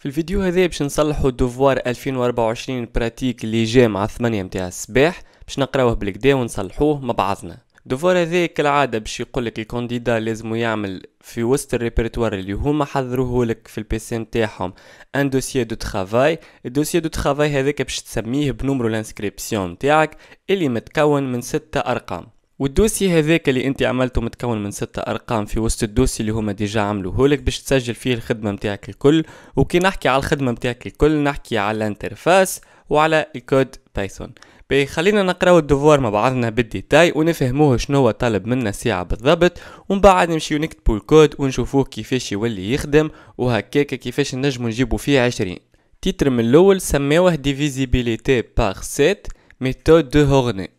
في الفيديو هذا باش نصلحوا دوفوار 2024 براتيك اللي جا مع 8 متاع الصباح باش نقراوه بالكدا ونصلحوه مع بعضنا دوفوار هذا كالعاده باش يقول لك الكونديدا لازم يعمل في وسط الريبرتوار اللي هما حضروه لك في البيسي نتاعهم ان دوسي دو ترافاي الدوسي دو ترافاي هذاك باش تسميه بنمرو لانسكريبسيون نتاعك اللي متكون من ستة ارقام والدوسي هذاك اللي انت عملته متكون من ستة ارقام في وسط الدوسي اللي هما ديجا عملوهولك باش تسجل فيه الخدمة متاعك الكل وكي نحكي على الخدمة متاعك الكل نحكي على الانترفاس وعلى الكود بايثون بي خلينا نقراو الدفوار مع بعضنا بالديتاي ونفهموه شنو طلب منا ساعة بالضبط ومن بعد نمشيو نكتبو الكود ونشوفوه كيفاش يولي يخدم وهكاك كيفاش نجمو نجيبو فيه عشرين تيتر من الاول سماوه ديفيزيبيليتي باغ سيت ميثود دو هورني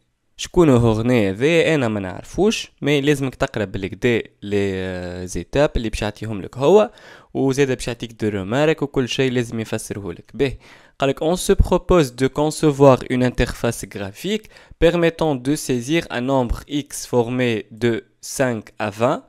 شكون هو غنى هذا انا ما نعرفوش مي لازمك تقرا بالكدا لي آه، زيتاب اللي باش يعطيهم لك هو وزيد باش يعطيك دو رومارك وكل شيء لازم يفسره لك به قالك اون سو بروبوز دو كونسيفوار اون انترفاس غرافيك بيرميتون دو سيزير ان نومبر اكس فورمي دو 5 ا 20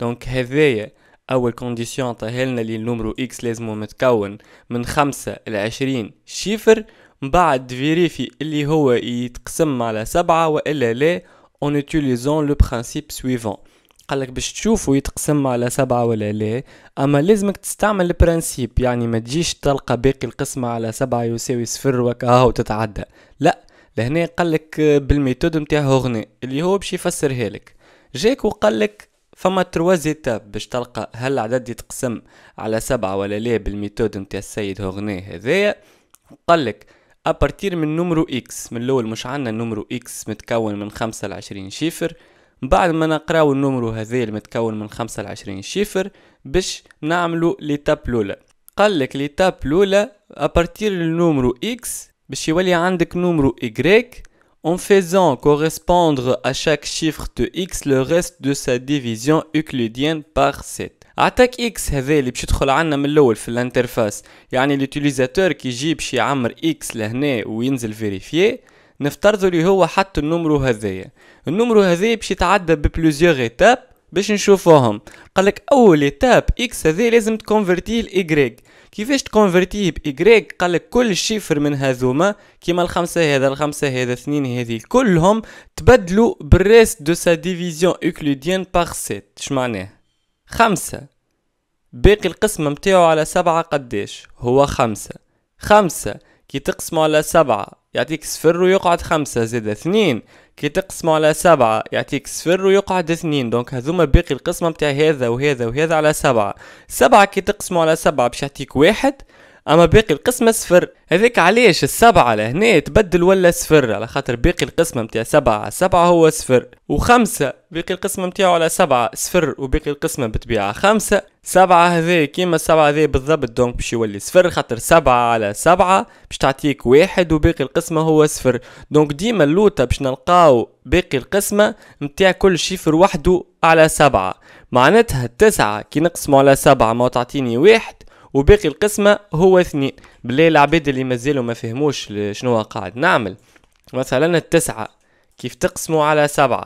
دونك هذايا اول كونديسيون تاع لنا اللي النمرو اكس لازم متكون من 5 ل 20 شيفر بعد فيريفي اللي هو يتقسم على سبعة وإلا لا اون utilisant لو برانسيب سويفون قالك باش تشوفو يتقسم على سبعة ولا لا أما لازمك تستعمل البرانسيب يعني ما تجيش تلقى باقي القسمة على سبعة يساوي صفر وكها وتتعدى لا لهنا قالك بالميثود متاع هوغني اللي هو باش يفسر هالك جاك وقالك فما تروز ايتاب باش تلقى هل العدد يتقسم على سبعة ولا لا بالميثود متاع السيد هوغني هذايا قالك ابارتير من نمرو اكس من الاول مش عندنا نمرو اكس متكون من خمسة لعشرين شيفر بعد ما نقراو النمرو هذا المتكون من خمسة لعشرين شيفر باش نعملو ليتاب لولا قالك ليتاب لولا ابارتير النمرو اكس باش يولي عندك نمرو y en faisant correspondre à chaque chiffre de x le reste de sa division euclidienne par 7 عطاك اكس هذا اللي باش يدخل عنا من الاول في الانترفاس يعني لوتيليزاتور كي يجي باش يعمر اكس لهنا وينزل فيريفي نفترضوا اللي هو حط النمرو هذايا النمرو هذايا باش يتعدى ببلوزيوغ ايتاب باش نشوفوهم قالك اول ايتاب اكس هذا لازم تكونفرتيه لايغريك كيفاش تكونفرتيه بايغريك قالك كل شيفر من هذوما كيما الخمسة هذا الخمسة هذا اثنين هذه كلهم تبدلوا بالريست دو سا ديفيزيون اوكليديان باغ سيت شمعناه خمسة باقي القسمة متاعو على سبعة قداش هو خمسة خمسة كي تقسمه على سبعة يعطيك صفر ويقعد خمسة زيد اثنين كي تقسمه على سبعة يعطيك صفر ويقعد اثنين دونك هذوما باقي القسمة متاع هذا وهذا وهذا على سبعة سبعة كي تقسمه على سبعة باش يعطيك واحد اما باقي القسمة صفر هذاك علاش السبعة لهنا تبدل ولا صفر على خاطر باقي القسمة متاع سبعة على سبعة هو صفر وخمسة باقي القسمة متاعو على سبعة صفر وباقي القسمة بتبيع خمسة سبعة هذي كيما السبعة هذي بالضبط دونك باش يولي صفر خاطر سبعة على سبعة باش تعطيك واحد وباقي القسمة هو صفر دونك ديما اللوطة باش نلقاو باقي القسمة متاع كل شيفر وحده على سبعة معناتها تسعة كي نقسمو على سبعة ما تعطيني واحد وباقي القسمة هو اثنين بالله العباد اللي مازالوا ما فهموش شنو قاعد نعمل مثلا التسعة كيف تقسموا على سبعة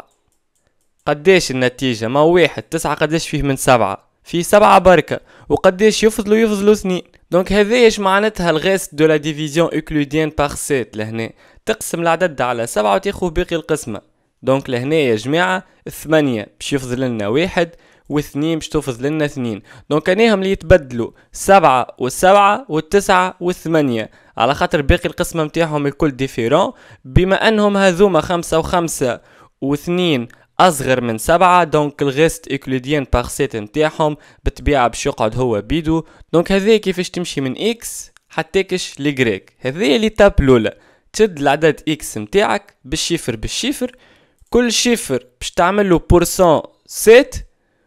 قداش النتيجة ما واحد تسعة قداش فيه من سبعة فيه سبعة بركة وقداش يفضلوا يفضلوا اثنين دونك هذايش معناتها الغاس دو لا ديفيزيون اوكلوديان باغ سيت لهنا تقسم العدد على سبعة وتاخذ باقي القسمة دونك لهنا يا جماعة ثمانية باش يفضل لنا واحد واثنين باش تفض لنا اثنين دونك اناهم اللي يتبدلوا سبعة والسبعة والتسعة والثمانية على خاطر باقي القسمة متاعهم الكل ديفيرون بما انهم هذوما خمسة وخمسة واثنين اصغر من سبعة دونك الغيست اكلوديان بارسيت متاعهم بالطبيعة باش يقعد هو بيدو دونك هذي كيفاش تمشي من اكس حتى كش لجريك هذي اللي تاب لولا تشد العدد اكس متاعك بالشيفر بالشيفر كل شيفر باش تعمل له بورسون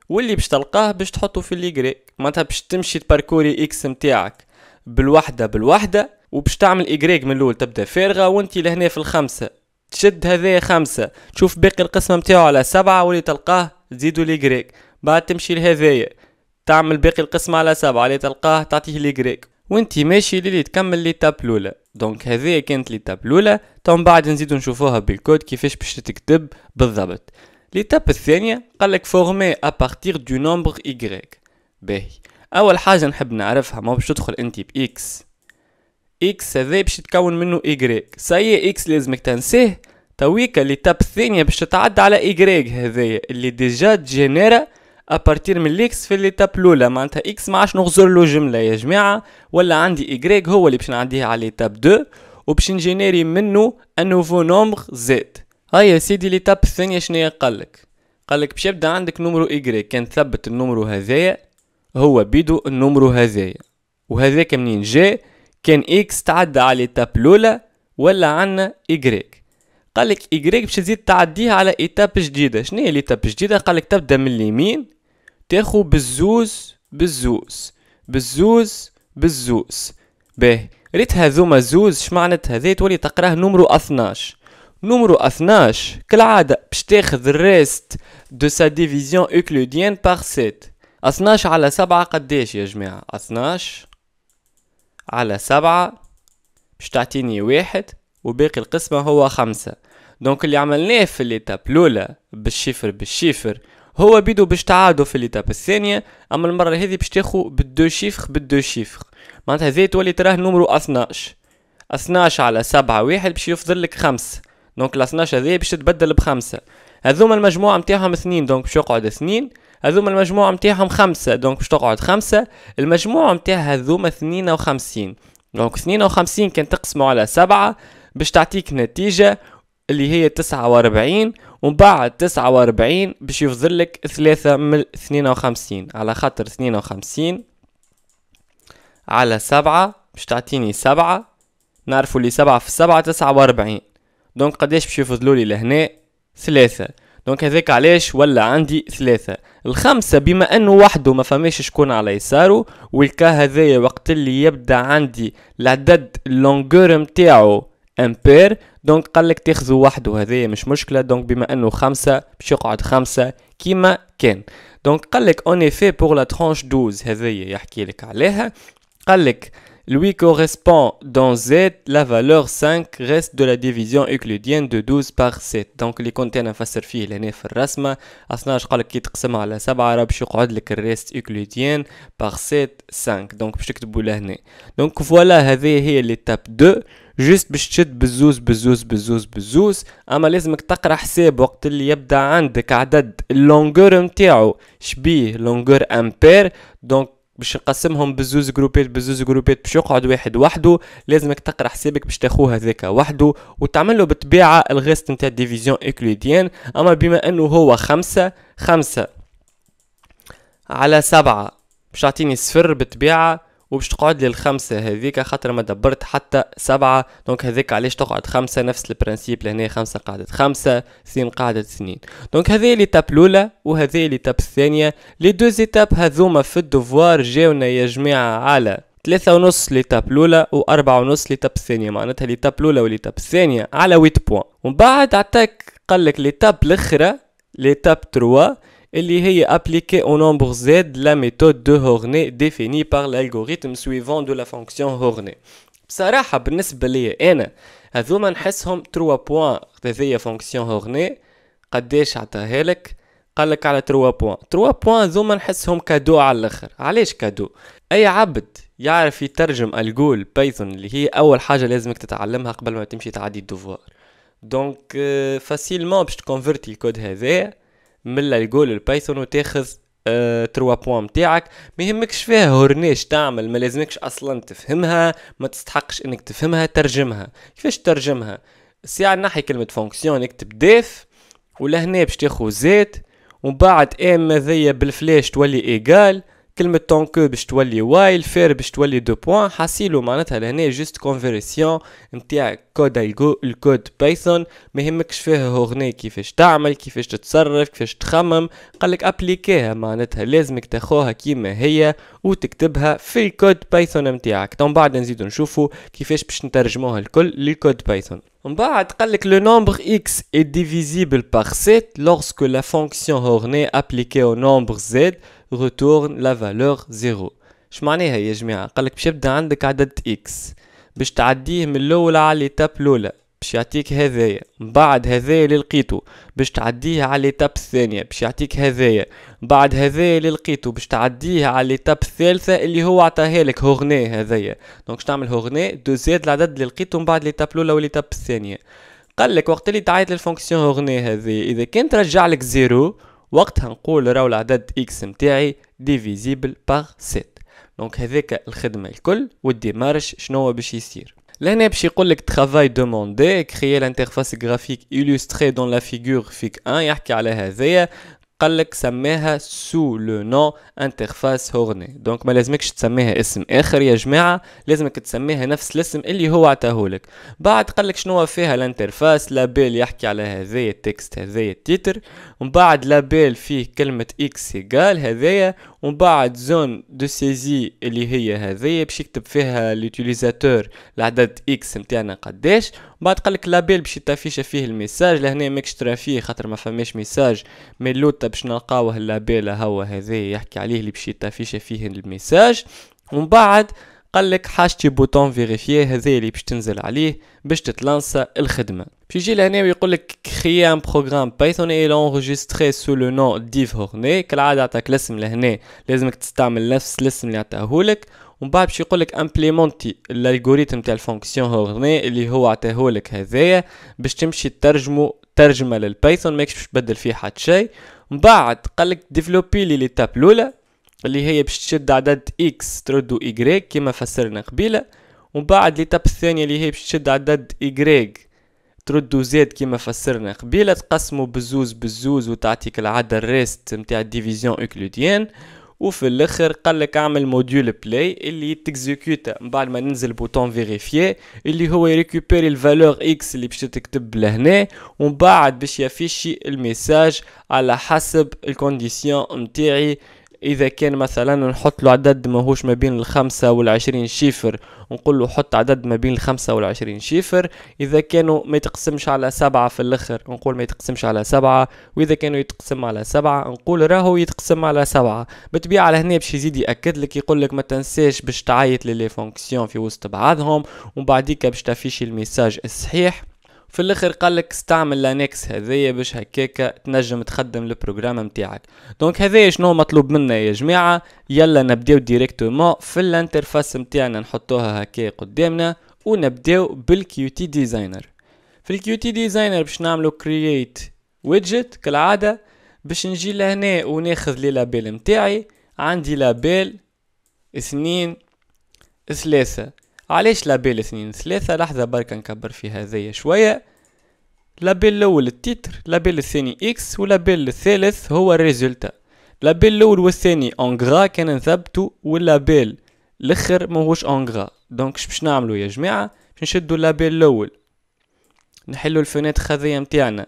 واللي باش تلقاه باش تحطه في ليغري معناتها باش تمشي تباركوري اكس نتاعك بالوحده بالوحده وباش تعمل ايغريك من الاول تبدا فارغه وانت لهنا في الخمسه تشد هذايا خمسة تشوف باقي القسمة متاعو على سبعة واللي تلقاه تزيدو جريك بعد تمشي لهذايا تعمل باقي القسمة على سبعة اللي تلقاه تعطيه جريك وانت ماشي للي تكمل لي تابلولا دونك هذه كانت لي تابلولا تو بعد نزيدو نشوفوها بالكود كيفاش باش تتكتب بالضبط ليتاب الثانية قالك فورمي ابارتير دو نومبر y باهي اول حاجة نحب نعرفها ما باش تدخل انت باكس اكس هذا باش يتكون منه y سي اكس لازمك تنساه تويكا ليتاب الثانية باش تتعدى على y هذايا اللي ديجا تجينيرا ابارتير من الاكس في ليتاب الاولى معنتها اكس ما عادش نغزر له جمله يا جماعه ولا عندي y هو اللي باش نعديها على ليتاب 2 وباش نجينيري منه ان نوفو نومبر زد هيا سيدي ليتاب الثانية شنيا قالك قالك باش يبدا عندك نمرو إيكغي كان ثبت النمرو هذايا هو بيدو النمرو هذايا وهذاك منين جا كان إكس تعدى على تاب الأولى ولا عنا إيكغي قالك إيكغي باش تزيد تعديها على إيتاب جديدة شنيا الإيتاب الجديدة قالك تبدا من اليمين تاخو بالزوز بالزوز بالزوز بالزوز باهي ريت هذوما زوز شمعنت هذا تولي تقراه نمرو 12 نمرو 12 كالعادة باش تاخذ الريست دو سا ديفيزيون اوكلوديان باغ 7 12 على 7 قداش يا جماعة 12 على 7 باش تعطيني واحد وباقي القسمة هو خمسة دونك اللي عملناه في ليتاب الأولى بالشفر بالشفر هو بيدو باش تعادو في ليتاب الثانية أما المرة هذه باش تاخو بالدو شيفر بالدو شيفر معناتها زي تولي تراه نمرو 12 12 على سبعة واحد باش يفضل لك خمسة دونك لا 12 هذه باش تتبدل بخمسه هذوما المجموعه نتاعهم اثنين دونك باش يقعد اثنين هذوما المجموعه نتاعهم خمسه دونك باش تقعد خمسه المجموعه نتاع هذوما 52 دونك 52 كان تقسمو على سبعة باش تعطيك نتيجه اللي هي 49 ومن بعد 49 باش يفضل لك 3 من 52 على خاطر 52 على سبعة باش تعطيني سبعة نعرفوا اللي سبعة في سبعة تسعة واربعين دونك قداش باش يفضلوا لي لهنا ثلاثه دونك هذاك علاش ولا عندي ثلاثه الخمسه بما انه وحده ما فماش شكون على يساره والكا هذايا وقت اللي يبدا عندي العدد لونغور نتاعو امبير دونك قالك تاخذوا وحده هذايا مش مشكله دونك بما انه خمسه باش يقعد خمسه كيما كان دونك قالك اون افي بور لا ترونش 12 هذايا يحكي لك عليها قالك lui correspond dans Z, la valeur 5 reste de la division euclidienne de 12 par 7 donc les كنت نفسر فيه لهنا في الرسمه 12 قالك كي تقسمها على 7 راه باش يقعد لك الريست اوكليديان بار 7 5 دونك باش تكتبوا لهنا دونك فوالا هذه هي ليتاب 2 جست باش تشد بالزوز بالزوز بالزوز بالزوز اما لازمك تقرا حساب وقت اللي يبدا عندك عدد اللونغور نتاعو شبيه لونغور امبير دونك باش نقسمهم بزوز جروبات بزوز جروبات باش يقعد واحد وحده لازمك تقرا حسابك باش تاخوه هذاك وحده وتعمل له بالطبيعه الغاست نتاع ديفيزيون اكليديان اما بما انه هو خمسة خمسة على سبعة باش تعطيني صفر بالطبيعه وباش تقعد لي الخمسة هذيك خاطر ما دبرت حتى سبعة دونك هذيك علاش تقعد خمسة نفس البرانسيب لهنا خمسة قعدت خمسة اثنين قعدت اثنين دونك هذه تاب الأولى وهذه تاب الثانية لي دو زيتاب هذوما في الدوفوار جاونا يا جماعة على ثلاثة ونص ليتاب الأولى وأربعة ونص لتاب الثانية معناتها لولا الأولى وليتاب الثانية على ويت بوان ومن بعد عطاك قالك لتاب الأخرى لتاب تروا اللي هي ابليكي au nombre z la méthode de هورني définie par l'algorithme suivant de la fonction هورني بصراحة بالنسبة لي أنا هذوما نحسهم 3 بوان هذيا فونكسيون هورني قداش عطاها لك قالك على 3 بوان 3 بوان هذوما نحسهم كادو على الاخر علاش كادو اي عبد يعرف يترجم الجول بايثون اللي هي اول حاجه لازمك تتعلمها قبل ما تمشي تعدي الدوفوار دونك فاسيلمون euh، باش تكونفرتي الكود هذا من الجول البايثون وتاخذ أه، تروا بوان متاعك ما يهمكش فيها هورنيش تعمل ما لازمكش اصلا تفهمها ما تستحقش انك تفهمها ترجمها كيفاش ترجمها على نحي كلمة فونكسيون نكتب ديف ولهنا باش تاخذ زيت ومن بعد ام ذي بالفلاش تولي ايجال كلمة تونكو باش تولي وايل فير باش تولي دو بوان حاسيلو معناتها لهنا جست كونفيرسيون نتاع كود الجو الكود بايثون ما يهمكش هو غنى كيفاش تعمل كيفاش تتصرف كيفاش تخمم قالك ابليكيها معناتها لازمك تاخوها كيما هي وتكتبها في الكود بايثون نتاعك تو بعد نزيدو نشوفو كيفاش باش نترجموها الكل للكود بايثون من بعد قال لك لو نومبر اكس اي ديفيزيبل بار 7 lorsque لا فونكسيون هورني ابليكي او نومبر زد ريتورن لا فالور زيرو اش معناها يا جماعه قالك باش يبدا عندك عدد اكس باش تعديه من الاول على ليتاب الاولى باش يعطيك هذايا بعد هذايا اللي لقيتو باش تعديه على ليتاب الثانيه باش يعطيك هذايا بعد هذايا اللي لقيتو باش تعديه على ليتاب الثالثه اللي هو عطاها لك هورني هذايا دونك تعمل هورني دو زيد العدد اللي لقيتو من بعد ليتاب الاولى وليتاب الثانيه قال لك وقت اللي تعيط للفونكسيون هورني هذه اذا كان ترجع لك زيرو وقتها نقول راهو العدد اكس متاعي ديفيزيبل باغ 7 دونك هذاك الخدمه الكل والديمارش شنو باش يصير لهنا باش يقول لك ترافاي دوموندي كريي لانترفاس غرافيك illustrée dans la figure fig 1 يحكي على هذايا قال لك سماها سو لو نو انترفاس هورني دونك ما لازمكش تسميها اسم اخر يا جماعه لازمك تسميها نفس الاسم اللي هو عطاهولك بعد قال لك شنو فيها الانترفاس لابيل يحكي على هذايا التكست هذايا التيتر ومن بعد لابيل فيه كلمه اكس ايغال هذايا ومن بعد زون دو سيزي اللي هي هذايا باش يكتب فيها لوتيليزاتور العدد اكس نتاعنا قداش بعد قالك لابيل باش يطافيش فيه الميساج لهنا ماكش ترا فيه خاطر ما فماش ميساج مي لوتا باش نلقاوه لابيل هو هذي يحكي عليه اللي باش يطافيش فيه الميساج ومن بعد قالك حاجتي بوتون فيريفي هذي اللي باش تنزل عليه باش تتلانسا الخدمه باش يجي لهنا ويقول لك كري ان بروغرام بايثون اي لونغوجيستري سو لو نون ديف هورني كالعاده عطاك الاسم لهنا لازمك تستعمل نفس الاسم اللي عطاهولك ومن بعد باش يقول لك امبليمونتي الالغوريثم تاع الفونكسيون هورني اللي هو عطاهولك هذايا باش تمشي ترجمه ترجمه للبايثون ماكش باش تبدل فيه حتى شيء من بعد قال لك ديفلوبي لي ليتاب الاولى اللي هي باش تشد عدد اكس تردو y كما فسرنا قبيله ومن بعد ليتاب الثانيه اللي هي باش تشد عدد y تردو زيد كيما فسرنا قبيله تقسمو بزوز بزوز وتعطيك العدد ريست نتاع ديفيزيون اوكلوديان وفي الاخر قال لك اعمل موديول بلاي اللي تكزيكوت من بعد ما ننزل بوتون فيريفي اللي هو يريكوبيري الفالور اكس اللي باش تكتب لهنا ومن بعد باش يفيشي الميساج على حسب الكونديسيون نتاعي اذا كان مثلا نحط له عدد ماهوش ما بين الخمسة والعشرين شيفر نقول له حط عدد ما بين الخمسة والعشرين شيفر اذا كانوا ما يتقسمش على سبعة في الاخر نقول ما يتقسمش على سبعة واذا كانوا يتقسم على سبعة نقول راهو يتقسم على سبعة بالطبيعة على هنا باش يزيد ياكد لك يقول لك ما تنساش باش تعيط للي فونكسيون في وسط بعضهم ومن باش تفيش الميساج الصحيح في الاخر قالك استعمل لانكس هذايا باش هكاكا تنجم تخدم البروجرام نتاعك دونك هذايا شنو مطلوب منا يا جماعه يلا نبداو ديريكتومون في الانترفاس نتاعنا نحطوها هكا قدامنا ونبداو بالكيو تي ديزاينر في الكيو تي ديزاينر باش نعملو كرييت ويدجت كالعاده باش نجي لهنا وناخذ لي لابيل نتاعي عندي لابيل اثنين ثلاثه علاش لابيل اثنين ثلاثة لحظة برك نكبر في زي شوية لابيل الأول التيتر لابيل الثاني إكس ولابيل الثالث هو الريزولتا لابيل الأول والثاني أونغرا كان نثبتو واللابيل الآخر ماهوش أونغرا دونك باش نعملو يا جماعة باش نشدو لابيل الأول نحلو الفناتخ هذيا متاعنا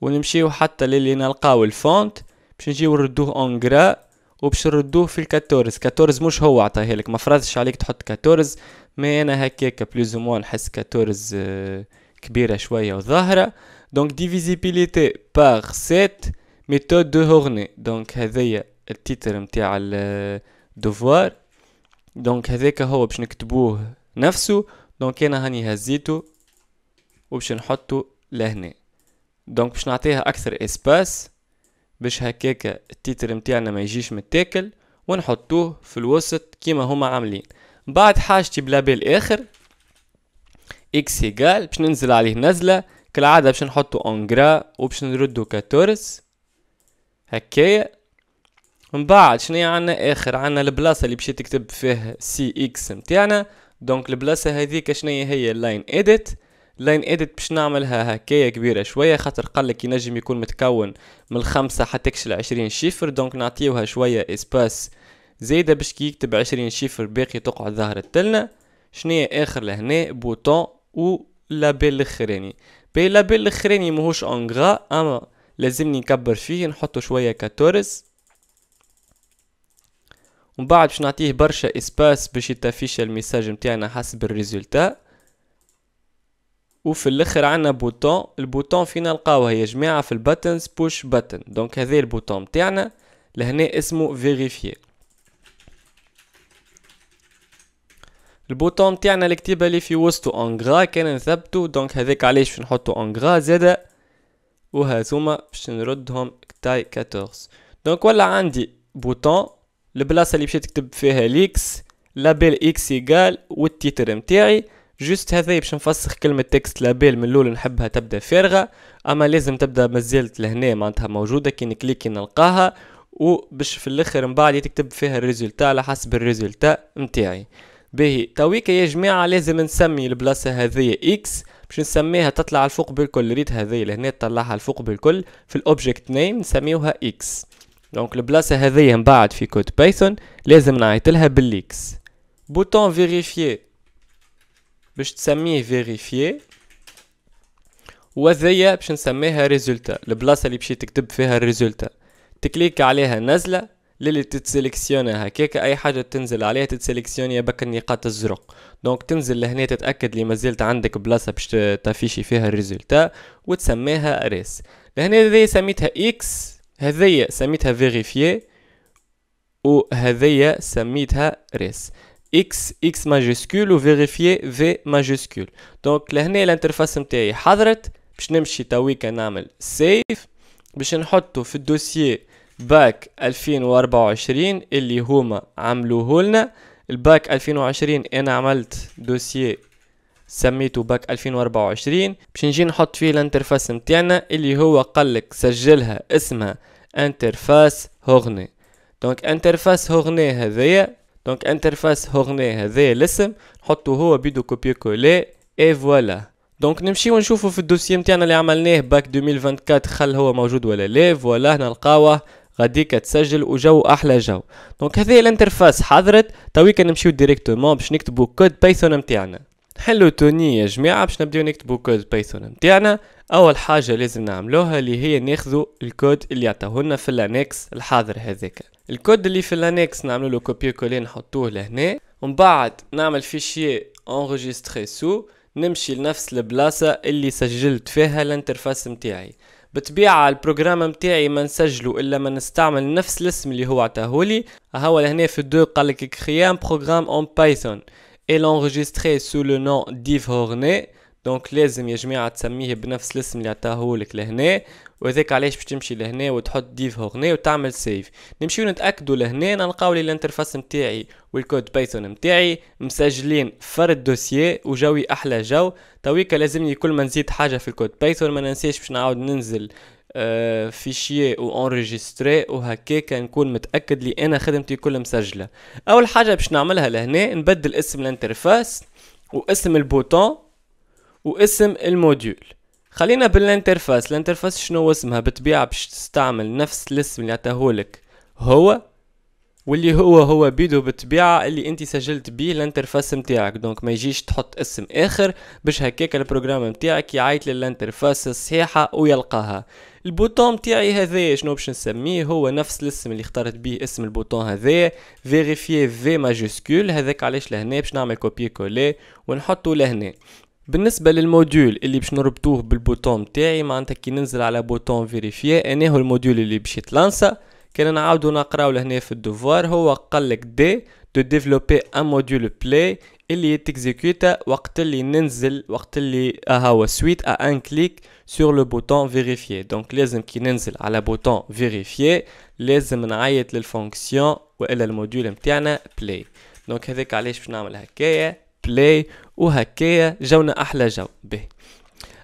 ونمشيو حتى للي نلقاو الفونت باش نجيو نردوه أونغرا وباش نردوه في الكاتورز كاتورز مش هو عطاهالك مفرضش عليك تحط كاتورز مي انا هكاك بلوز او موان نحس 14 كبيره شويه وظاهره دونك ديفيزيبيليتي باغ سيت ميثود دو هورني دونك هذايا التيتر نتاع الدوفوار آه، دونك هذاك هو باش نكتبوه نفسه دونك انا هاني هزيتو وباش نحطو لهنا دونك باش نعطيها اكثر اسباس باش هكاك التيتر نتاعنا ما يجيش متاكل ونحطوه في الوسط كيما هما عاملين بعد حاجتي بلابيل اخر اكس ايجال باش ننزل عليه نزله كالعاده باش نحطو اونجرا وباش نردو كاتورس هكايا من بعد شنو عندنا اخر عندنا البلاصه اللي باش تكتب فيه سي اكس نتاعنا دونك البلاصه هذيك شنو هي اللاين اديت لاين اديت باش نعملها هكايا كبيره شويه خاطر قالك ينجم يكون متكون من الخمسه حتى كش 20 شيفر دونك نعطيوها شويه اسباس زايدة باش كي يكتب عشرين شيفر باقي تقعد ظهر التلنا شنية اخر لهنا بوتون و لابيل الاخراني بي لابيل الاخراني مهوش انغا اما لازمني نكبر فيه نحطه شوية كاتورس ومن بعد باش نعطيه برشا اسباس باش يتافيش الميساج نتاعنا حسب الريزولتا وفي الاخر عندنا بوتون البوتون فينا نلقاوه يا جماعه في الباتنز بوش باتن دونك هذا البوتون نتاعنا لهنا اسمه فيريفيير البوتون تاعنا الكتيبه اللي في وسطو غرا كان نثبتو دونك هذاك علاش باش نحطو اونغرا زادا وها باش نردهم تاي 14 دونك ولا عندي بوتون البلاصه اللي مشيت تكتب فيها ليكس لابيل اكس ايكال والتيتر نتاعي جوست هذا باش نفسخ كلمة تكست لابيل من الاول نحبها تبدا فارغة اما لازم تبدا مازالت لهنا معناتها موجودة كي نكليكي نلقاها وباش في الاخر من بعد تكتب فيها الريزلتا على حسب الريزلتا نتاعي باهي تويك يا جماعة لازم نسمي البلاصة هذيا اكس باش نسميها تطلع الفوق بالكل ريت هذيا لهنا تطلعها الفوق بالكل في الأوبجيكت نيم نسميوها اكس دونك البلاصة هذيا من بعد في كود بايثون لازم نعيطلها بالاكس بوتون فيريفيي باش تسميه فيريفيي وهذيا باش نسميها ريزولتا البلاصة اللي باش تكتب فيها الريزولتا تكليك عليها نزلة للي تتسلكسيونها هكاك اي حاجة تنزل عليها تتسلكسيونيا بك النقاط الزرق دونك تنزل لهنا تتأكد لي مازلت عندك بلاصة باش تافيشي فيها الريزلتا وتسميها ريس لهنا هذي سميتها اكس هذي سميتها فيريفيي وهذيا سميتها ريس اكس اكس ماجيسكول وفيريفيي في ماجيسكول دونك لهنا الانترفاس نتاعي حضرت باش نمشي تويكا نعمل سيف باش نحطو في الدوسيي باك 2024 اللي هما عملوه لنا الباك 2020 انا عملت دوسي سميته باك 2024 باش نجي نحط فيه الانترفاس نتاعنا اللي هو قالك سجلها اسمها انترفاس هوغني دونك انترفاس هوغني هذايا دونك انترفاس هوغني هذايا الاسم نحطو هو بيدو كوبي كولي اي فوالا دونك نمشيو نشوفو في الدوسي نتاعنا اللي عملناه باك 2024 خل هو موجود ولا لا فوالا هنا نلقاوه غاديك تسجل وجو احلى جو دونك هذه الانترفاس حضرت تويك نمشيو ديريكتومون باش نكتبو كود بايثون نتاعنا نحلو توني يا جماعه باش نبداو نكتبو كود بايثون نتاعنا اول حاجه لازم نعملوها اللي هي ناخذو الكود اللي عطاهولنا في الانكس الحاضر هذاك الكود اللي في الانكس نعملو له كوبي كولي نحطوه لهنا ومن بعد نعمل فيشي انرجستري سو نمشي لنفس البلاصه اللي سجلت فيها الانترفاس نتاعي بطبيعة البروجرام متاعي ما نسجله الا ما نستعمل نفس الاسم اللي هو عطاهولي هو لهنا في الدو قالك كريام بروجرام اون بايثون اي l'enregistrer سو le nom d'Yves Hornet. لازم يا جماعة تسميه بنفس الاسم اللي عطاهولك لهنا وهذاك علاش باش تمشي لهنا وتحط ديف هنا وتعمل سيف نمشيو نتاكدوا لهنا نلقاو لي الانترفاس نتاعي والكود بايثون نتاعي مسجلين فرد دوسيي وجوي احلى جو تويكا لازمني كل ما نزيد حاجه في الكود بايثون ما ننساش باش نعاود ننزل آه فيشيه وانريجستري وهكاك نكون متاكد لي انا خدمتي كل مسجله اول حاجه باش نعملها لهنا نبدل اسم الانترفاس واسم البوتون واسم الموديول خلينا بالانترفاس الانترفاس شنو اسمها بالطبيعة باش تستعمل نفس الاسم اللي عطاهولك هو واللي هو هو بيدو بالطبيعة اللي انت سجلت بيه الانترفاس متاعك دونك ما يجيش تحط اسم اخر باش هكاك البروجرام متاعك يعيط للانترفاس الصحيحة ويلقاها البوتون متاعي هذا شنو باش نسميه هو نفس الاسم اللي اخترت بيه اسم البوتون هذا فيريفي في ماجسكول هذاك علاش لهنا باش نعمل كوبي كولي ونحطه لهنا بالنسبه للموديول اللي باش نربطوه بالبوتون تاعي معناتها كي ننزل على بوتون فيريفيا انا هو الموديول اللي باش يتلانسا كان نعاودو نقراو لهنا في الدوفوار هو قالك دي دو ديفلوبي ان موديول بلاي اللي تكزيكوتا وقت اللي ننزل وقت اللي آه، هو سويت ا ان كليك سور لو بوتون فيريفي دونك لازم كي ننزل على بوتون فيريفي لازم نعيط للفونكسيون والا الموديول نتاعنا بلاي دونك هذاك علاش باش نعمل هكايا بلاي وهكايا جونا احلى جو به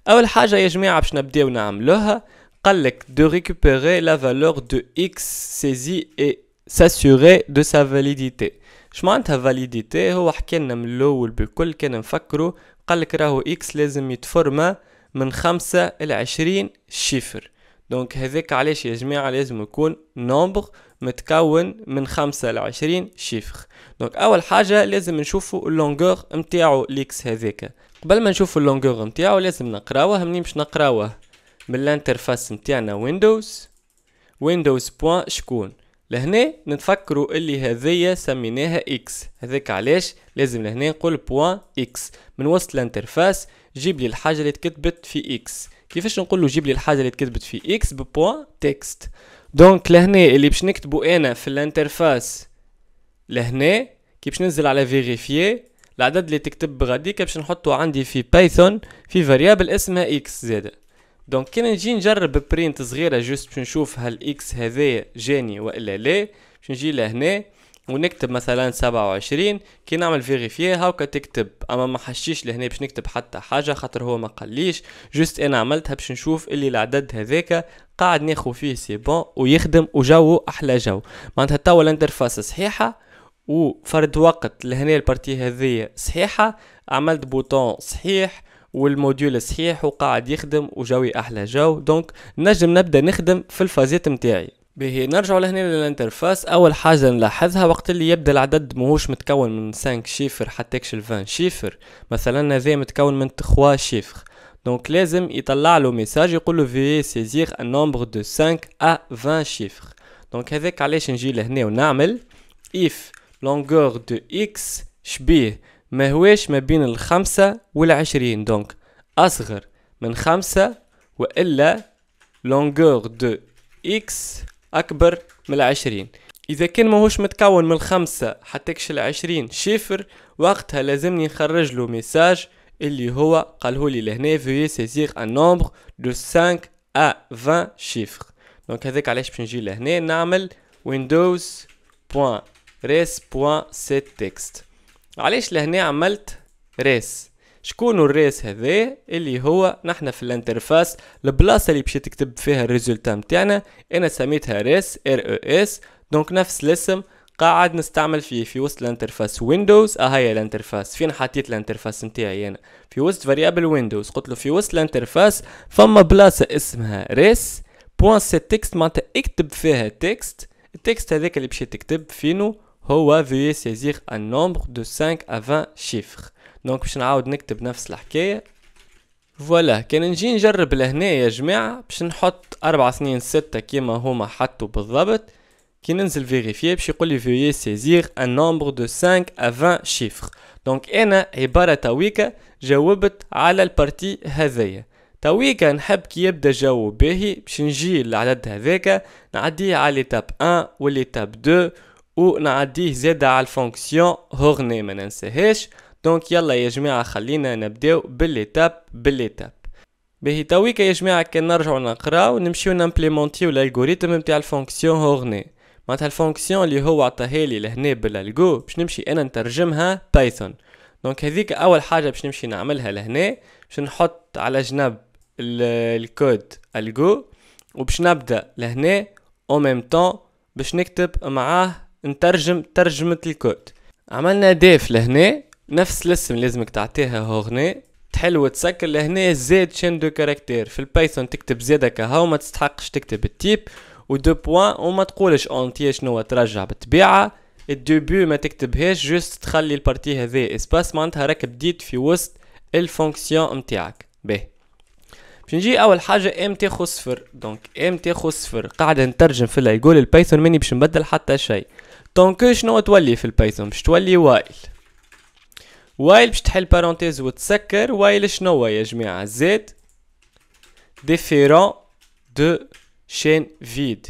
اول حاجه يا جماعه باش نبداو نعملوها قالك de récupérer la valeur de اكس saisie et s'assurer de sa validité اش فاليديتي هو حكينا من الاول بكل كان نفكروا قالك راهو اكس لازم يتفرما من خمسة الى عشرين شيفر دونك هذاك علاش يا جماعة لازم يكون نومبر متكون من خمسة لعشرين شيفخ دونك أول حاجة لازم نشوفو اللونجور متاعو ليكس هذاك قبل ما نشوفو اللونجور متاعو لازم نقراوه منين باش نقراوه من الانترفاس متاعنا ويندوز ويندوز بوان شكون لهنا نتفكروا اللي هذيا سميناها اكس هذاك علاش لازم لهنا نقول بوان اكس من وسط الانترفاس جيب لي الحاجه اللي تكتبت في اكس كيفاش نقول له جيب لي الحاجه اللي تكتبت في اكس ببوان تكست دونك لهنا اللي باش نكتبو انا في الانترفاس لهنا كي باش ننزل على فيريفي العدد اللي تكتب غاديك باش نحطو عندي في بايثون في فاريابل اسمها اكس زادا دونك كي نجي نجرب برينت صغيره جوست باش نشوف هل اكس هذايا جاني والا لا باش نجي لهنا ونكتب مثلا سبعة وعشرين كي نعمل فيغيفيه هاكا تكتب اما ما حشيش لهنا باش نكتب حتى حاجه خاطر هو ما قليش جست انا عملتها باش نشوف اللي العدد هذاك قاعد ناخو فيه سي بون ويخدم وجو احلى جو معناتها توا الانترفاس صحيحه وفرد وقت لهنا البارتي هذه صحيحه عملت بوتون صحيح والموديول صحيح وقاعد يخدم وجوي احلى جو دونك نجم نبدا نخدم في الفازات متاعي به نرجع لهنا للانترفاس اول حاجه نلاحظها وقت اللي يبدا العدد ماهوش متكون من 5 شيفر حتى كش 20 شيفر مثلا هذا متكون من 3 شيفر دونك لازم يطلع له ميساج يقول له في سيزير ان نومبر دو 5 ا 20 شيفر دونك هذاك علاش نجي لهنا ونعمل اف لونغور دو اكس شبيه ما هوش ما بين الخمسة والعشرين دونك أصغر من خمسة وإلا لونغور دو إكس أكبر من العشرين إذا كان ماهوش متكون من الخمسة كش العشرين شيفر وقتها لازمني نخرج له ميساج اللي هو قالهولي لهنا في سيزيغ ان نومبر دو 5 ا 20 شيفر دونك هذاك علاش باش نجي لهنا نعمل تكست علاش لهنا عملت ريس شكون الريس هذا اللي هو نحن في الانترفاس البلاصه اللي باش تكتب فيها الريزولتا نتاعنا انا سميتها ريس ار او e اس دونك نفس الاسم قاعد نستعمل فيه في وسط الانترفاس ويندوز آه، هي الانترفاس فين حطيت الانترفاس نتاعي انا في وسط فاريابل ويندوز قلت له في وسط الانترفاس فما بلاصه اسمها ريس بوان سي تكست معناتها اكتب فيها تكست التكست هذاك اللي باش تكتب فينو هو في saisir ان نومبر دو 5 ا 20 شيفر دونك باش نعاود نكتب نفس الحكايه فوالا كان نجي نجرب لهنا يا جماعه باش نحط أربعة اثنين ستة كيما هما حطوا بالضبط كي ننزل فيغيفيي باش يقول لي فيي سيزير ان نومبر دو 5 ا 20 شيفر دونك انا عباره تويكا جاوبت على البارتي هذايا تويكا نحب كي يبدا جاو باهي باش نجي للعدد هذاك نعديه على ليتاب 1 وليتاب 2 ونعديه زادا على الفونكسيون هورني ما ننساهاش دونك يلا يا جماعه خلينا نبداو بالليتاب بالليتاب باهي تويكا يا جماعه كان نرجعو نقراو نمشيو نمبليمونتيو الالغوريتم نتاع الفونكسيون هورني معنتها الفونكسيون اللي هو عطاهالي لهنا بالالغو باش نمشي انا نترجمها بايثون دونك هذيك اول حاجه باش نمشي نعملها لهنا باش نحط على جنب الكود الجو وباش نبدا لهنا او ميم طون باش نكتب معاه نترجم ترجمه الكود عملنا ديف لهنا نفس الاسم لازمك تعطيها هنا تحل وتسكر لهنا زاد شين دو كاركتير في البايثون تكتب زادة كهو ما تستحقش تكتب التيب ودو بوان وما تقولش اونتي شنو ترجع بالطبيعة الديبي ما تكتبهاش جوست تخلي البارتي هذي اسباس معنتها راك بديت في وسط الفونكسيون متاعك باهي باش نجي اول حاجه ام تاخو صفر دونك ام تاخو صفر قاعده نترجم في يقول البايثون ماني باش نبدل حتى شيء دونك شنو تولي في البايثون باش تولي وايل وايل باش تحل بارونتيز وتسكر وايل شنو يا جماعه زاد ديفيرون دو شين فيد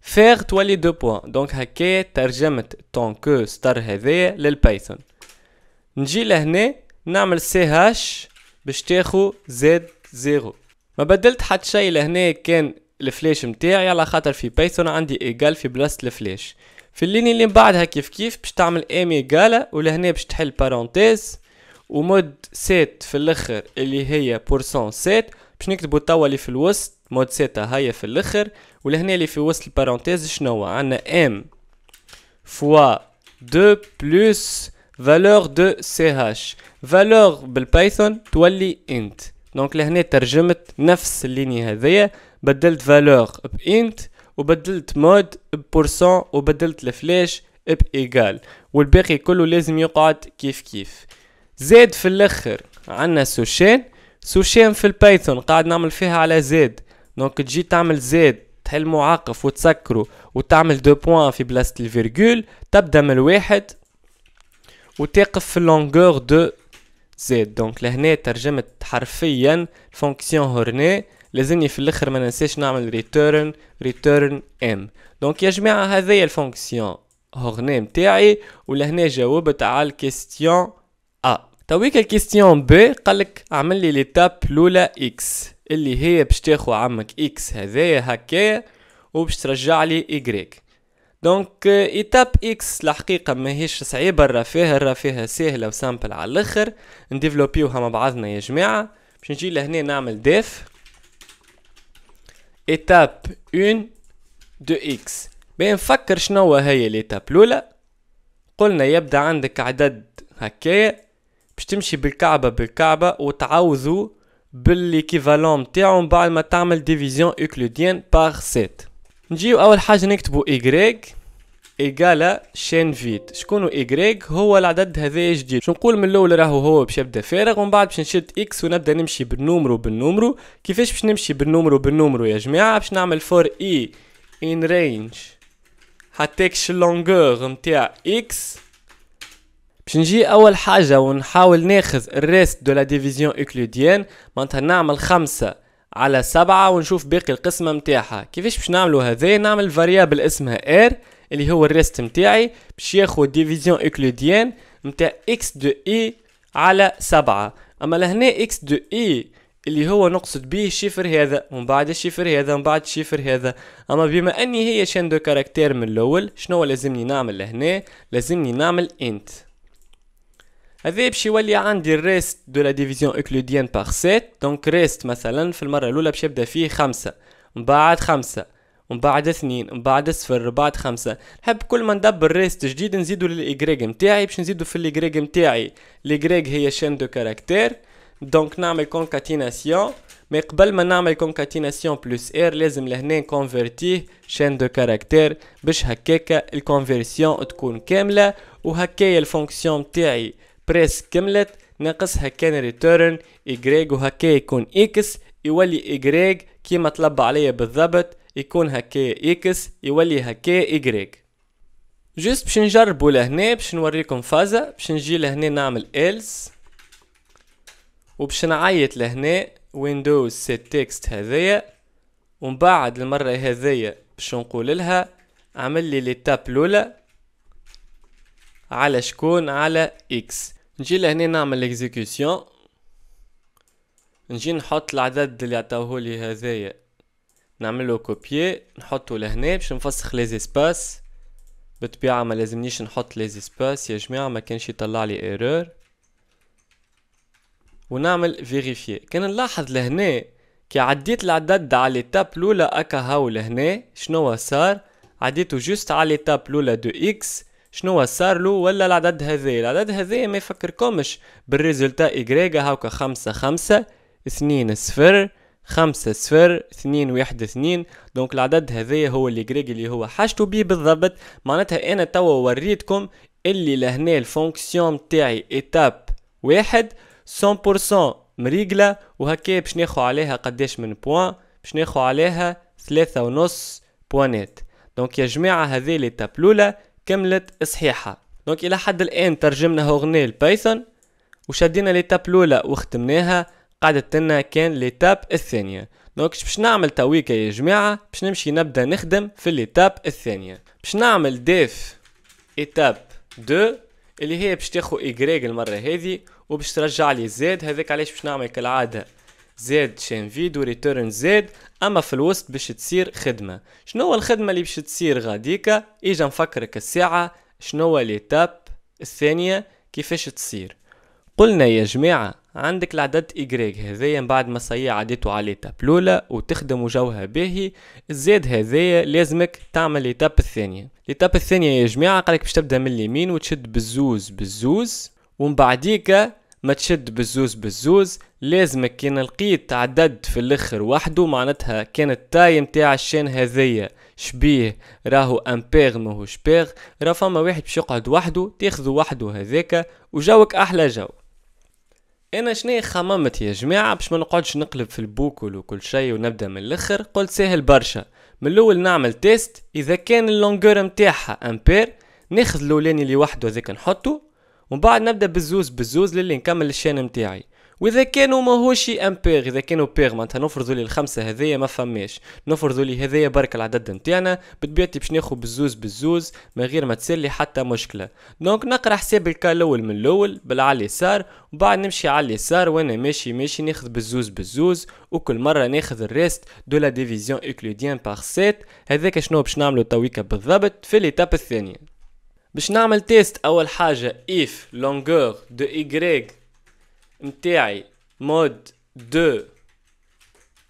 فيغ تولي دو بوان دونك هكا ترجمت طون كو ستار هذايا للبايثون نجي لهنا نعمل سي هاش باش تاخو زيد زيرو ما بدلت حتى شيء لهنا كان الفلاش متاعي على خاطر في بايثون عندي ايجال في بلاصه الفلاش في اللين اللي من بعدها كيف كيف باش تعمل غالا ولهنا باش تحل بارونتيز ومود سات في الاخر اللي هي بورسون سات باش نكتبو توا اللي في الوسط مود ساتا هيا في الاخر ولهنا اللي في وسط البارونتيز شنو عندنا ام فوا دو بلوس فالور دو سي هاش فالور بالبايثون تولي انت دونك لهنا ترجمت نفس الليني هذيا بدلت فالور بانت وبدلت مود ببورسون وبدلت الفلاش بإيجال والباقي كله لازم يقعد كيف كيف زاد في الاخر عنا سوشين سوشين في البايثون قاعد نعمل فيها على زاد دونك تجي تعمل زاد تحل معاقف وتسكره وتعمل دو بوان في بلاصة الفيرجول تبدا من الواحد وتقف في لونغور دو زاد دونك لهنا ترجمت حرفيا فونكسيون هورني لازمني في الاخر ما ننساش نعمل ريتيرن ريتيرن ام دونك يا جماعه هذه الفونكسيون هورني نتاعي ولهنا جاوبت على الكيستيون ا تويك الكيستيون ب قالك اعمل لي ليتاب لولا اكس اللي هي باش تاخو عمك اكس هذايا هكايا وباش ترجع لي ايغريك دونك ايتاب اكس الحقيقة ماهيش صعيبة الرا فيها را فيها ساهلة وسامبل على الاخر نديفلوبيوها مع بعضنا يا جماعة باش نجي لهنا نعمل ديف ايتاب اون دو اكس بنفكر شنو هي ليتاب الاولى قلنا يبدا عندك عدد هكايا باش تمشي بالكعبه بالكعبه وتعوضوا بالليكيفالون تاعو بعد ما تعمل ديفيزيون اوكلوديان بار 7 نجيو اول حاجه نكتبو ايغريك ايجالا فيت شكون ايغريك هو العدد هذا جديد باش نقول من الاول راهو هو باش يبدا فارغ ومن بعد باش نشد اكس ونبدا نمشي بالنومرو بالنومرو كيفاش باش نمشي بالنومرو بالنومرو يا جماعه باش نعمل فور اي ان رينج حتىكش لونغور نتاع اكس باش نجي اول حاجه ونحاول ناخذ الريست دو لا ديفيزيون اوكليديان معناتها نعمل خمسة على سبعة ونشوف باقي القسمه نتاعها كيفاش باش نعملو هذا نعمل فاريابل اسمها ار اللي هو الريست متاعي باش ياخد ديفيزيون اوكلوديان متاع اكس دو اي e على سبعة اما لهنا اكس دو اي e اللي هو نقصد به الشفر هذا ومن بعد الشفر هذا ومن بعد الشفر هذا اما بما اني هي شين دو كاركتير من الاول شنو لازمني نعمل لهنا لازمني نعمل انت هذا باش يولي عندي الريست دو لا ديفيزيون اوكلوديان بار 7 دونك ريست مثلا في المره الاولى باش يبدا فيه خمسة من بعد خمسة ومن بعد اثنين ومن بعد صفر بعد خمسة نحب كل ما ندبر ريست جديد نزيدو للايكغيغ متاعي باش نزيدو في الايكغيغ متاعي الايكغيغ هي شين دو كاركتير دونك نعمل كونكاتيناسيون مي قبل ما نعمل كونكاتيناسيون بلس ار لازم لهنا نكونفرتيه شين دو كاركتير باش هكاكا الكونفرسيون تكون كاملة وهكايا الفونكسيون متاعي بريس كملت ناقصها كان ريتيرن y وهكا يكون x يولي y كيما طلب عليا بالضبط يكون هكا اكس يولي هكا ايغريك جست باش نجربو لهنا باش نوريكم فازا باش نجي لهنا نعمل else وباش نعيط لهنا ويندوز سيت تكست هذايا ومن بعد المرة هذايا باش نقول لها عمل لي ليتاب لولا على شكون على اكس نجي لهنا نعمل الاكزيكيوسيون نجي نحط العدد اللي عطاوه لي هذايا نعمل له كوبي نحطه لهنا باش نفسخ لي سباس بالطبيعه ما لازمنيش نحط لي سباس يا جماعه ما كانش يطلع لي ايرور ونعمل فيريفي كان نلاحظ لهنا كي عديت العدد على ليتاب الاولى اكا هاو لهنا شنو صار عديته جوست على ليتاب الاولى دو اكس شنو صار له ولا العدد هذا العدد هذا ما يفكركمش بالريزلتا ايغريغا هاوكا خمسة خمسة اثنين صفر خمسة صفر اثنين واحد اثنين دونك العدد هذايا هو اللي جريج اللي هو حاجته بيه بالضبط معناتها انا توا وريتكم اللي لهنا الفونكسيون تاعي اتاب واحد 100% مريقلة وهكا باش ناخو عليها قداش من بوان باش ناخو عليها ثلاثة ونص بوانات دونك يا جماعة هذه لي تابلولا كملت صحيحة دونك إلى حد الآن ترجمنا هوغنيل بايثون وشدينا لي تابلولا وختمناها قعدت لنا كان ليتاب الثانية دونك باش نعمل تويكا يا جماعة باش نمشي نبدا نخدم في ليتاب الثانية باش نعمل ديف ايتاب دو اللي هي باش تاخو إيكغيك المرة هذه وباش ترجع لي زيد هذاك علاش باش نعمل كالعادة زيد شين فيد ريتيرن زيد اما في الوسط باش تصير خدمة شنو هو الخدمة اللي باش تصير غاديكا اجا نفكرك الساعة شنو هو ليتاب الثانية كيفاش تصير قلنا يا جماعة عندك العدد Y هذايا من بعد ما صيا عديتو على تابلولة وتخدم وجوها باهي الزيد هذايا لازمك تعمل ليتاب الثانية ليتاب الثانية يا جماعة قالك باش تبدا من اليمين وتشد بالزوز بالزوز ومن بعديك ما تشد بالزوز بالزوز لازمك كي لقيت عدد في الاخر وحده معناتها كان التاي نتاع الشين هذية شبيه راهو امبيغ ماهوش بيغ راه فما واحد باش يقعد وحده تاخذو وحده هذاك وجوك احلى جو انا شنو خممت يا جماعه باش ما نقعدش نقلب في البوكل وكل شيء ونبدا من الاخر قلت ساهل برشا من الاول نعمل تيست اذا كان اللونجور نتاعها امبير ناخذ الاولاني اللي وحده هذاك نحطه ومن بعد نبدا بالزوز بالزوز للي نكمل الشان نتاعي واذا كانوا ماهوش امبير اذا كانوا بير معناتها نفرضوا لي الخمسه هذيا ما فماش نفرضوا لي هذيا برك العدد نتاعنا بطبيعتي باش ناخذ بالزوز بالزوز من غير ما تصير لي حتى مشكله دونك نقرا حساب الكا الاول من الاول بالعلى اليسار وبعد نمشي على اليسار وانا ماشي ماشي ناخذ بالزوز بالزوز وكل مره ناخذ الريست دو لا ديفيزيون اوكليديان بار 7 هذاك شنو باش نعملو تويكا بالضبط في ليتاب الثانيه باش نعمل تيست اول حاجه اف لونغور دو y متاعي مود دو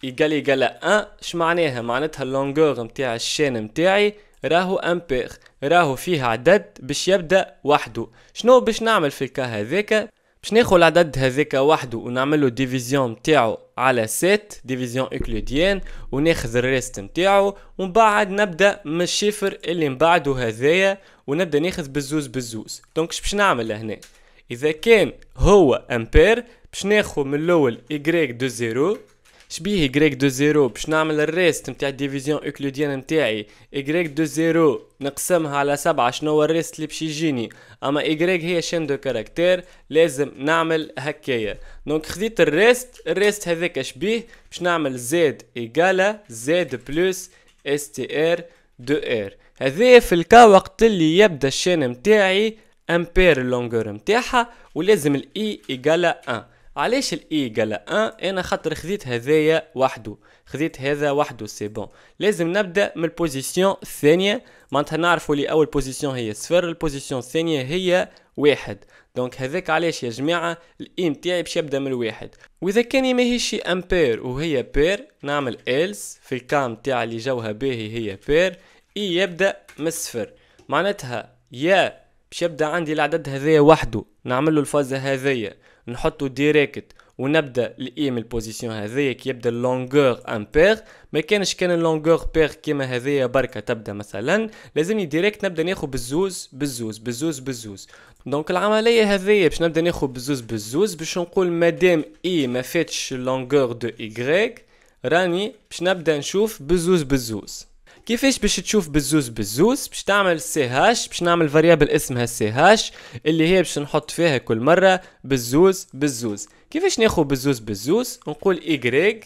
يقال يقال 1 اش معناها معناتها اللونغور متاع الشين متاعي راهو امبير راهو فيه عدد باش يبدا وحده شنو باش نعمل في الكا هذاك باش ناخذ العدد هذاك وحده ونعمل له ديفيزيون نتاعو على 7 ديفيزيون اوكليديان وناخذ الريست نتاعو ومن بعد نبدا من الشفر اللي من بعده هذايا ونبدا ناخذ بالزوز بالزوز دونك باش نعمل هنا اذا كان هو امبير باش ناخذ من الاول ايغريك دو زيرو شبيه ايغريك دو زيرو باش نعمل الريست نتاع ديفيزيون اوكلوديان نتاعي ايغريك دو زيرو نقسمها على سبعة شنو هو الريست اللي باش يجيني اما ايغريك هي شين دو كاركتير لازم نعمل هكايا دونك خذيت الريست الريست هذاك شبيه باش نعمل زد ايغالا زد بلس اس تي ار دو ار هذا في الكا وقت اللي يبدا الشين نتاعي امبير اللونجور نتاعها ولازم الاي e ايجالا 1 علاش الاي e ايجالا 1 انا خاطر خذيت هذايا وحده خذيت هذا وحده سي بون لازم نبدا من البوزيسيون الثانيه معناتها نعرفوا اللي اول بوزيسيون هي صفر البوزيسيون الثانيه هي واحد دونك هذاك علاش يا جماعه الاي نتاعي e باش يبدا من الواحد واذا كان ماهيش امبير وهي بير نعمل ايلس في الكام تاع اللي جوها باهي هي بير اي يبدا من الصفر معناتها يا باش يبدا عندي العدد هذايا وحده نعمل له الفازة هذايا نحطه ديريكت ونبدا من البوزيسيون هذايا كي يبدا لونغور امبير ما كانش كان لونغور بير كيما هذايا بركه تبدا مثلا لازمني ديريكت نبدا ناخذ بالزوز بالزوز بالزوز بالزوز دونك العمليه هذايا باش نبدا ناخذ بالزوز بالزوز باش نقول مادام اي e ما فاتش لونغور دو اي راني باش نبدا نشوف بالزوز بالزوز كيفاش باش تشوف بالزوز بالزوز باش تعمل سي هاش باش نعمل فاريابل اسمها سي هاش اللي هي باش نحط فيها كل مره بالزوز بالزوز كيفاش ناخذ بالزوز بالزوز نقول اي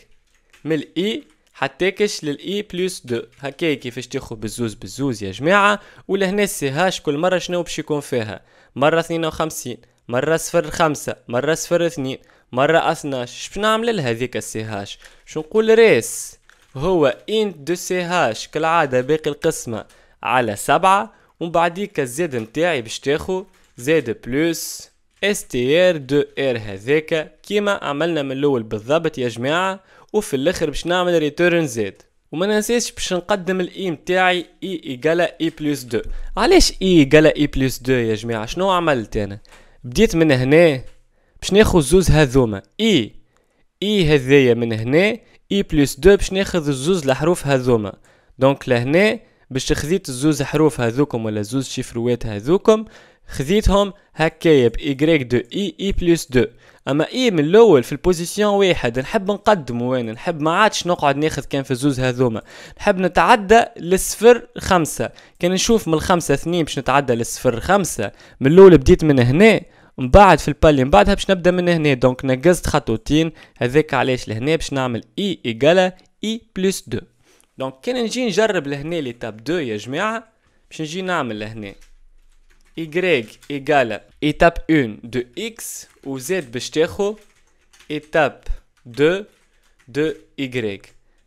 من الاي e حتى كش للاي بلس 2 هكا كيفاش تاخذ بالزوز بالزوز يا جماعه ولهنا سي هاش كل مره شنو باش يكون فيها مره 52 مرة 0 5 مرة 0 2 مرة 12 شنو نعمل لها هذيك السي هاش شنو نقول ريس هو ان دو سي هاش كالعادة باقي القسمة على سبعة ومن بعديك الزاد متاعي باش تاخو زاد بلوس اس تي ار دو ار هذاك كيما عملنا من الاول بالضبط يا جماعة وفي الاخر باش نعمل ريتورن زاد وما ننساش باش نقدم الاي متاعي e اي e ايجالا اي e بلوس دو علاش اي ايجالا اي بلوس دو يا جماعة شنو عملت انا بديت من هنا باش ناخذ زوز هذوما اي اي هذايا من هنا اي بلس دو باش ناخذ الزوز الحروف هذوما دونك لهنا باش خذيت الزوز حروف هذوكم ولا زوز شيفروات هذوكم خذيتهم هكايا بإيكغيك دو اي اي بلس دو اما اي من الاول في البوزيسيون واحد نحب نقدم وين نحب ما عادش نقعد ناخذ كان في الزوز هذوما نحب نتعدى للصفر خمسة كان نشوف من الخمسة اثنين باش نتعدى للصفر خمسة من الاول بديت من هنا من بعد في البالي من بعدها باش نبدا من هنا دونك نقزت خطوتين هذاك علاش لهنا باش نعمل اي ايجالا اي بلس 2 دونك كان نجي نجرب لهنا لي تاب 2 يا جماعه باش نجي نعمل لهنا y égale étape 1 de x ou z باش تاخو étape 2 de y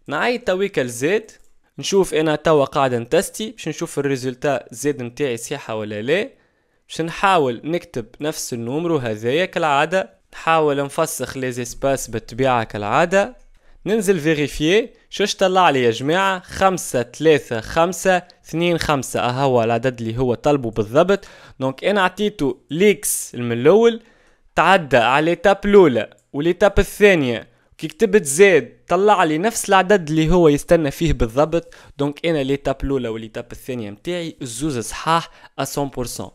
نعيط تويك لزد نشوف انا توا قاعد نتستي باش نشوف الريزلتا زد نتاعي صحيحه ولا لا باش نحاول نكتب نفس النومرو هذايا كالعادة نحاول نفسخ لي زيسباس بالطبيعة كالعادة ننزل فيريفيي شوش طلع لي يا جماعة خمسة ثلاثة خمسة اثنين خمسة هو العدد اللي هو طلبه بالضبط دونك انا عطيته ليكس من الاول تعدى على ليتاب الاولى وليتاب الثانية كي كتبت زاد طلع لي نفس العدد اللي هو يستنى فيه بالضبط دونك انا ليتاب الاولى وليتاب الثانية متاعي الزوز صحاح 100%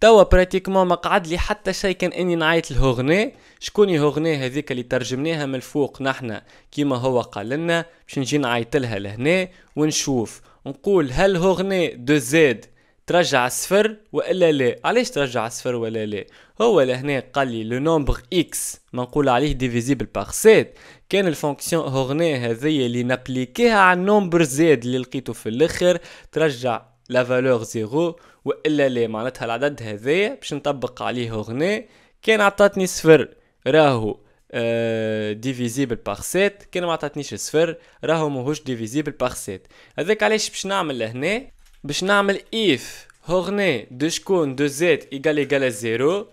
توا براتيكمون ما قعد لي حتى شيء كان اني نعيط لهغني شكون هغني هذيك اللي ترجمناها من الفوق نحنا كيما هو قال لنا باش نجي نعيط لها لهنا ونشوف نقول هل هغني دو زيد ترجع صفر والا لا علاش ترجع صفر ولا لا هو لهنا قال لي لو نومبر اكس منقول عليه ديفيزيبل بار سيت كان الفونكسيون هغني هذيا اللي نابليكيها على النومبر زيد اللي لقيته في الاخر ترجع لا فالور زيرو والا لا معناتها العدد هذايا باش نطبق عليه اغني كان عطاتني صفر راهو أه ديفيزيبل باغ 7 كان ما عطاتنيش صفر راهو ماهوش ديفيزيبل باغ 7 هذاك علاش باش نعمل لهنا باش نعمل اف هنا دو شكون دو زيت ايكال ايغال زيرو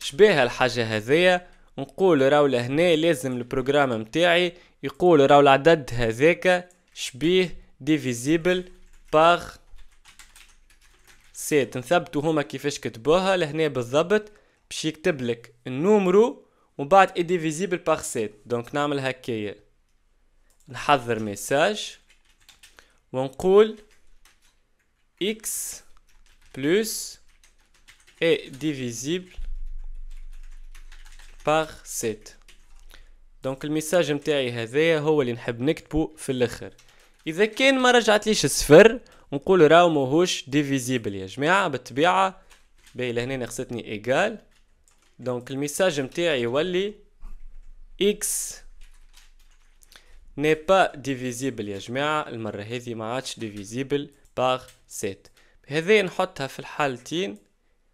شبيه الحاجه هذيا نقول راهو لهنا لازم البروجرام متاعي يقول راهو العدد هذاك شبيه ديفيزيبل باغ سيت نثبتوا هما كيفاش كتبوها لهنا بالضبط باش يكتب لك النومرو ومن بعد اي ديفيزيبل باغ سيت دونك نعمل هكايا نحضر ميساج ونقول اكس بلس اي ديفيزيبل باغ سيت دونك الميساج متاعي هذايا هو اللي نحب نكتبه في الاخر اذا كان ما رجعتليش الصفر ونقول راو ماهوش ديفيزيبل يا جماعه بالطبيعه باهي لهنا نقصتني ايكال دونك الميساج متاعي يولي اكس ني با ديفيزيبل يا جماعه المره هذه ما عادش ديفيزيبل باغ سيت هذي نحطها في الحالتين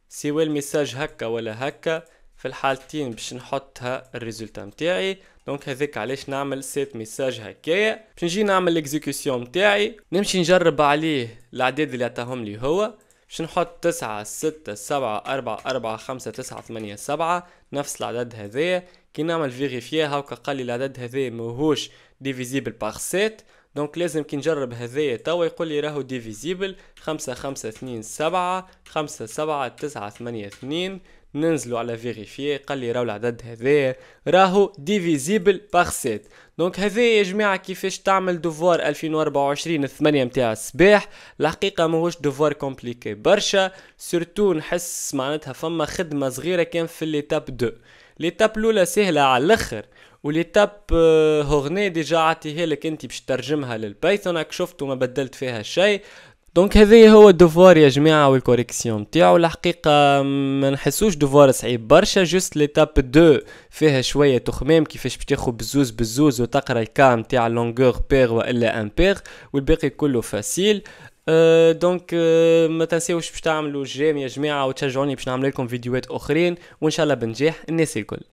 سوا الميساج هكا ولا هكا في الحالتين باش نحطها الريزولتا متاعي دونك هذاك علاش نعمل سيت ميساج هكايا باش نجي نعمل الاكزيكسيون نتاعي نمشي نجرب عليه الاعداد اللي عطاهم لي هو باش نحط تسعة ستة سبعة أربعة أربعة خمسة تسعة ثمانية سبعة نفس العدد هذايا كي نعمل فيغيفيا هاكا قال لي العدد هذايا ماهوش ديفيزيبل باغ سيت دونك لازم كي نجرب هذايا توا يقول لي راهو ديفيزيبل خمسة خمسة اثنين سبعة خمسة سبعة تسعة ثمانية اثنين ننزلوا على فيريفي قال لي راهو العدد هذايا راهو ديفيزيبل باغ 7 دونك هذايا يا جماعه كيفاش تعمل دوفوار 2024 الثمانيه نتاع الصباح الحقيقه ماهوش دوفوار كومبليكي برشا سورتو نحس معناتها فما خدمه صغيره كان في ليتاب 2 ليتاب الاولى سهله على الاخر وليتاب آه، هورني ديجا عطيها لك انت باش ترجمها للبايثون راك شفتو ما بدلت فيها شيء دونك هذا هو الدوفوار يا جماعه والكوريكسيون تاعو الحقيقه ما نحسوش دوفوار صعيب برشا جوست ليتاب دو فيها شويه تخمام كيفاش باش تاخد بزوز بزوز وتقرا الكام تاع لونغور بير والا امبير والباقي كله فاسيل أه euh, دونك أه ما تنساوش باش تعملوا جيم يا جماعه وتشجعوني باش نعمل لكم فيديوهات اخرين وان شاء الله بنجاح الناس الكل